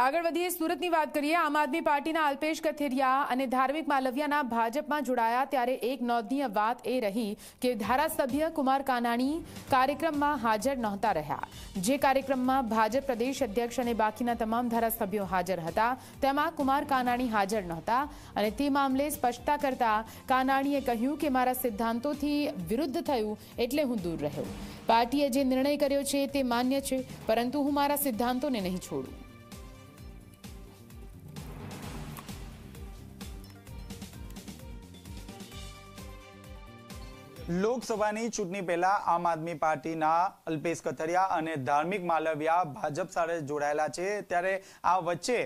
આગળ વધીએ સુરતની વાત કરીએ આમ આદમી પાર્ટીના અલ્પેશ કથિરિયા અને ધાર્મિક માલવિયાના ભાજપમાં જોડાયા ત્યારે એક નોંધનીય વાત એ રહી કે ધારાસભ્ય કુમાર કાનાણી કાર્યક્રમમાં હાજર નહોતા રહ્યા જે કાર્યક્રમમાં ભાજપ પ્રદેશ અધ્યક્ષ અને બાકીના તમામ ધારાસભ્યો હાજર હતા તેમાં કુમાર કાનાણી હાજર નહોતા અને તે મામલે સ્પષ્ટતા કરતા કાનાણીએ કહ્યું કે મારા સિદ્ધાંતોથી વિરુદ્ધ થયું એટલે હું દૂર રહ્યો પાર્ટીએ જે નિર્ણય કર્યો છે તે માન્ય છે પરંતુ હું મારા સિદ્ધાંતોને નહીં છોડું લોકસભાની ચૂંટણી પહેલા આમ આદમી પાર્ટીના અલ્પેશ કથરિયા અને ધાર્મિક માલવિયા ભાજપ સાથે જોડાયેલા છે ત્યારે આ વચ્ચે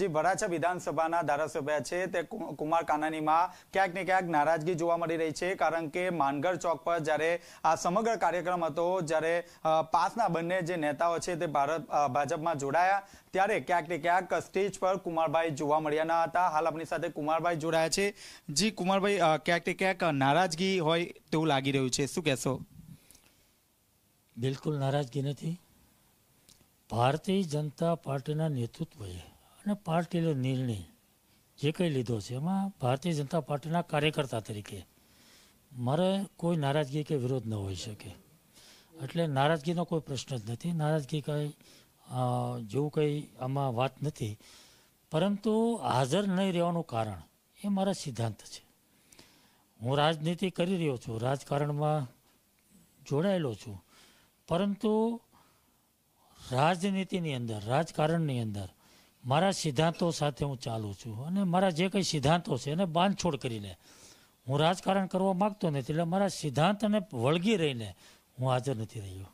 જે વરાછા વિધાનસભાના ધારાસભ્ય છે તે કુમાર કાનાનીમાં ક્યાંક ને ક્યાંક નારાજગી જોવા મળી રહી છે કારણ કે માનગર ચોક પર જ્યારે આ સમગ્ર કાર્યક્રમ હતો જ્યારે પાસના બંને જે નેતાઓ છે તે ભારત ભાજપમાં જોડાયા ત્યારે ક્યાંક ને ક્યાંક સ્ટેજ પર કુમારભાઈ જોવા મળ્યા ન હતા હાલ આપણી સાથે કુમારભાઈ જોડાયા છે જી કુમારભાઈ ક્યાંક ને ક્યાંક નારાજગી હોય તેવું લાગી રહ્યું છે શું કહેશો બિલકુલ નારાજગી નથી ભારતીય જનતા પાર્ટીના નેતૃત્વએ અને પાર્ટીનો નિર્ણય જે કંઈ લીધો છે એમાં ભારતીય જનતા પાર્ટીના કાર્યકર્તા તરીકે મારે કોઈ નારાજગી કે વિરોધ ન હોઈ શકે એટલે નારાજગીનો કોઈ પ્રશ્ન જ નથી નારાજગી કંઈ જેવું કંઈ આમાં વાત નથી પરંતુ હાજર નહીં રહેવાનું કારણ એ મારા સિદ્ધાંત છે હું રાજનીતિ કરી રહ્યો છું રાજકારણમાં જોડાયેલો છું પરંતુ રાજનીતિની અંદર રાજકારણની અંદર મારા સિદ્ધાંતો સાથે હું ચાલું છું અને મારા જે કંઈ સિદ્ધાંતો છે એને બાંધછોડ કરીને હું રાજકારણ કરવા માગતો નથી એટલે મારા સિદ્ધાંતને વળગી રહીને હું હાજર નથી રહ્યો